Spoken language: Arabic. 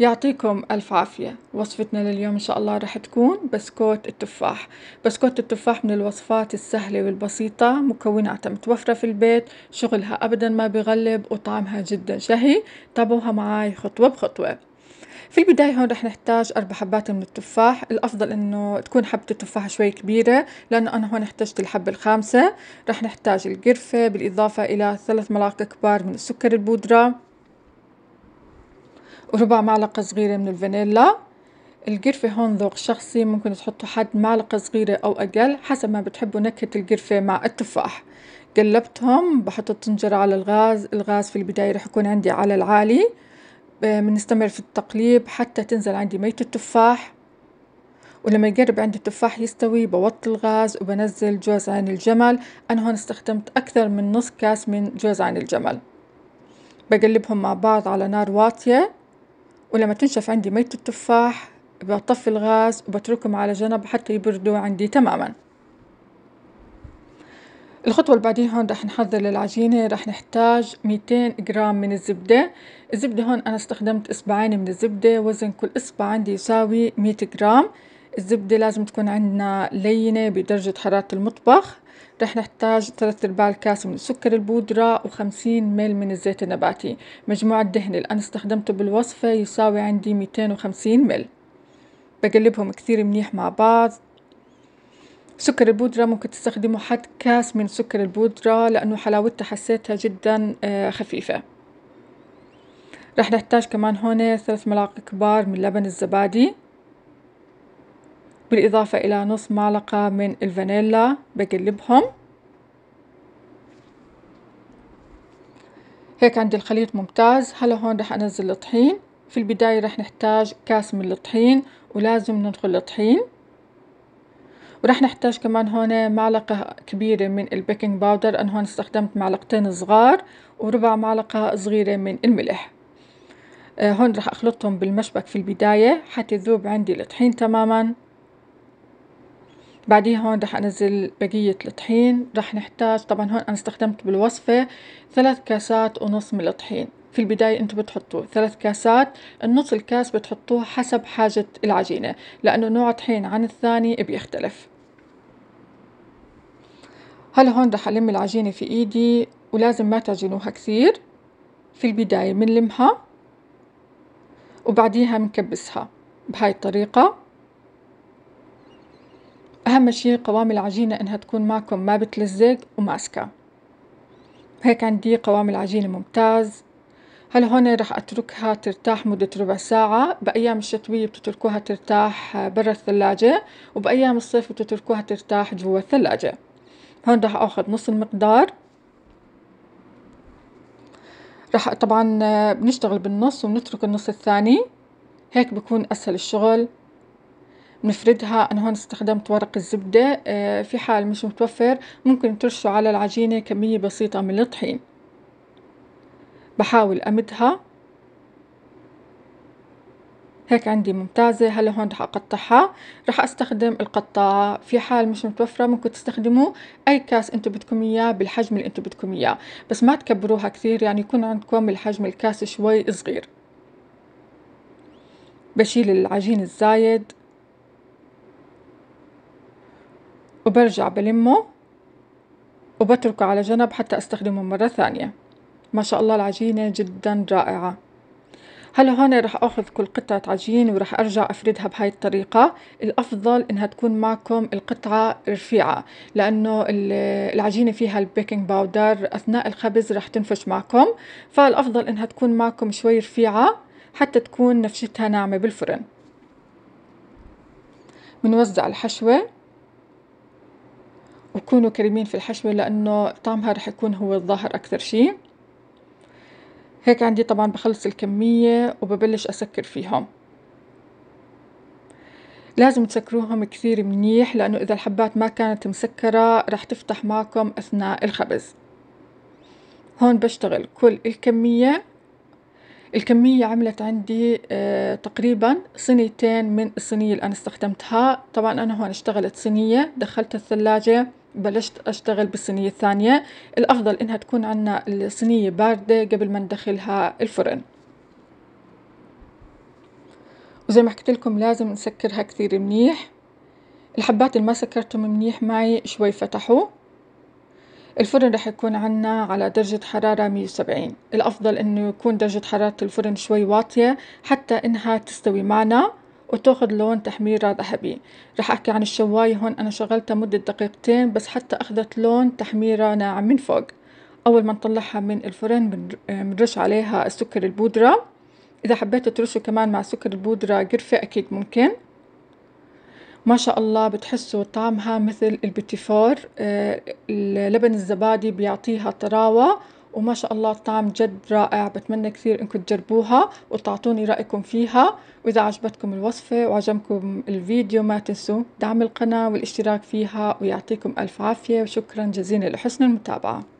يعطيكم ألف عافية وصفتنا لليوم إن شاء الله رح تكون بسكوت التفاح بسكوت التفاح من الوصفات السهلة والبسيطة مكوناتها متوفرة في البيت شغلها أبدا ما بغلب وطعمها جدا شهي تابعوها معاي خطوة بخطوة في البداية هون رح نحتاج أربع حبات من التفاح الأفضل إنه تكون حبة التفاح شوي كبيرة لأنه أنا هون احتجت الحبة الخامسة رح نحتاج القرفة بالإضافة إلى ثلاث ملاعق كبار من السكر البودرة وربع معلقة صغيرة من الفانيلا القرفة هون ذوق شخصي ممكن تحطوا حد معلقة صغيرة أو أقل حسب ما بتحبوا نكهة القرفة مع التفاح قلبتهم بحط الطنجرة على الغاز الغاز في البداية رح يكون عندي على العالي آه، بنستمر في التقليب حتى تنزل عندي مية التفاح ولما يقرب عندي التفاح يستوي بوطي الغاز وبنزل جوز عين الجمل أنا هون استخدمت أكثر من نص كاس من جوز عين الجمل بقلبهم مع بعض على نار واطية ولما تنشف عندي مية التفاح بطفي الغاز وبتركهم على جنب حتى يبردوا عندي تماما الخطوة اللي بعدين هون رح نحضر للعجينة رح نحتاج 200 جرام من الزبدة الزبدة هون أنا استخدمت إصبعين من الزبدة وزن كل إصبع عندي يساوي 100 جرام الزبدة لازم تكون عندنا لينة بدرجة حرارة المطبخ رح نحتاج ثلاثة أرباع كاس من سكر البودره وخمسين ميل مل من الزيت النباتي، مجموع الدهن اللي أنا استخدمته بالوصفة يساوي عندي ميتين وخمسين مل، بقلبهم كثير منيح مع بعض، سكر البودرة ممكن تستخدموا حد كاس من سكر البودرة لأنه حلاوتها حسيتها جدا آه، خفيفة، رح نحتاج كمان هون ثلاث ملاعق كبار من لبن الزبادي. بالإضافة إلى نص معلقة من الفانيلا بقلبهم هيك عندي الخليط ممتاز هلا هون رح أنزل الطحين في البداية رح نحتاج كاس من الطحين ولازم ننخل الطحين ورح نحتاج كمان هون معلقة كبيرة من البيكنج باودر أنا هون استخدمت معلقتين صغار وربع معلقة صغيرة من الملح آه، هون رح أخلطهم بالمشبك في البداية حتى يذوب عندي الطحين تماماً بعديها هون رح انزل بقية الطحين رح نحتاج طبعا هون انا استخدمت بالوصفة ثلاث كاسات ونص من الطحين في البداية انتو بتحطوا ثلاث كاسات النص الكاس بتحطوه حسب حاجة العجينة لانه نوع طحين عن الثاني بيختلف هلا هون رح الم العجينة في ايدي ولازم ما تعجنوها كثير في البداية بنلمها وبعديها بنكبسها بهاي الطريقة أهم شي قوام العجينة إنها تكون معكم ما بتلزق وماسكة هيك عندي قوام العجينة ممتاز هل هون رح أتركها ترتاح مدة ربع ساعة بأيام الشتوية بتتركوها ترتاح برا الثلاجة وبأيام الصيف بتتركوها ترتاح جوا الثلاجة هون رح أخذ نص المقدار رح طبعا بنشتغل بالنص وبنترك النص الثاني هيك بكون أسهل الشغل نفردها أنا هون استخدمت ورق الزبدة آه، في حال مش متوفر ممكن ترشوا على العجينة كمية بسيطة من الطحين بحاول أمدها هيك عندي ممتازة هلا هون رح أقطعها رح أستخدم القطاعة في حال مش متوفرة ممكن تستخدموا أي كاس أنتوا بدكم إياه بالحجم اللي أنتوا بدكم إياه بس ما تكبروها كثير يعني يكون عندكم الحجم الكاس شوي صغير بشيل العجين الزايد وبرجع بلمه وبتركه على جنب حتى استخدمه مرة ثانية ما شاء الله العجينة جدا رائعة هلا هون رح اخذ كل قطعة عجين ورح ارجع افردها بهاي الطريقة الافضل انها تكون معكم القطعة رفيعة لانه العجينة فيها البيكنج باودر اثناء الخبز رح تنفش معكم فالافضل انها تكون معكم شوي رفيعة حتى تكون نفشتها ناعمة بالفرن بنوزع الحشوة كونوا كريمين في الحشوة لأنه طعمها رح يكون هو الظاهر أكثر شي هيك عندي طبعا بخلص الكمية وببلش أسكر فيهم لازم تسكروهم كثير منيح لأنه إذا الحبات ما كانت مسكرة رح تفتح معكم أثناء الخبز هون بشتغل كل الكمية الكمية عملت عندي آه، تقريبا صينيتين من الصينية اللي أنا استخدمتها طبعا أنا هون اشتغلت صينية دخلتها الثلاجة بلشت أشتغل بالصينية الثانية الأفضل إنها تكون عنا الصينية باردة قبل ما ندخلها الفرن وزي ما حكيت لكم لازم نسكرها كثير منيح الحبات اللي ما سكرتهم منيح معي شوي فتحوا الفرن رح يكون عنا على درجة حرارة 170 الأفضل إنه يكون درجة حرارة الفرن شوي واطية حتى إنها تستوي معنا وتاخد لون تحميرة ذهبي رح أحكي عن الشواية هون أنا شغلتها مدة دقيقتين بس حتى أخذت لون تحميرة ناعم من فوق أول ما نطلعها من الفرن بنرش عليها السكر البودرة إذا حبيتوا ترشوا كمان مع سكر البودرة قرفة أكيد ممكن ما شاء الله بتحسوا طعمها مثل البتيفور آه، لبن الزبادي بيعطيها طراوة وما شاء الله الطعم جد رائع بتمنى كثير انكم تجربوها وتعطوني رأيكم فيها واذا عجبتكم الوصفة وعجبكم الفيديو ما تنسوا دعم القناة والاشتراك فيها ويعطيكم الف عافية وشكرا جزيلا لحسن المتابعة